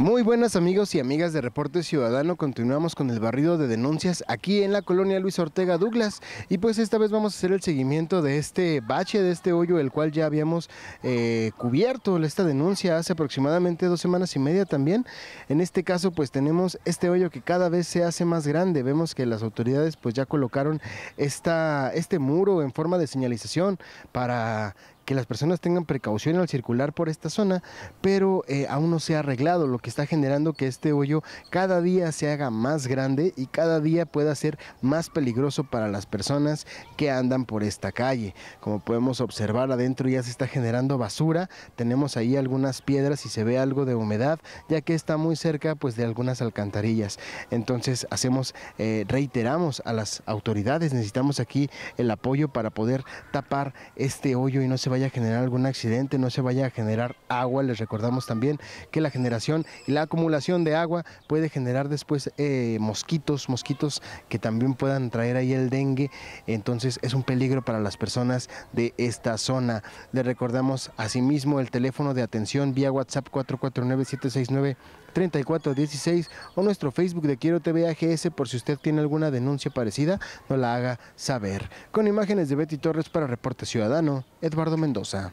Muy buenas amigos y amigas de Reporte Ciudadano, continuamos con el barrido de denuncias aquí en la colonia Luis Ortega Douglas y pues esta vez vamos a hacer el seguimiento de este bache, de este hoyo, el cual ya habíamos eh, cubierto esta denuncia hace aproximadamente dos semanas y media también. En este caso pues tenemos este hoyo que cada vez se hace más grande, vemos que las autoridades pues ya colocaron esta, este muro en forma de señalización para que las personas tengan precaución al circular por esta zona, pero eh, aún no se ha arreglado, lo que está generando que este hoyo cada día se haga más grande y cada día pueda ser más peligroso para las personas que andan por esta calle. Como podemos observar adentro ya se está generando basura, tenemos ahí algunas piedras y se ve algo de humedad, ya que está muy cerca pues de algunas alcantarillas. Entonces hacemos, eh, reiteramos a las autoridades, necesitamos aquí el apoyo para poder tapar este hoyo y no se vaya vaya a generar algún accidente, no se vaya a generar agua. Les recordamos también que la generación y la acumulación de agua puede generar después eh, mosquitos, mosquitos que también puedan traer ahí el dengue. Entonces es un peligro para las personas de esta zona. Les recordamos asimismo el teléfono de atención vía WhatsApp 449 769 3416 o nuestro Facebook de Quiero TV AGS por si usted tiene alguna denuncia parecida, no la haga saber. Con imágenes de Betty Torres para Reporte Ciudadano, Eduardo Mendoza.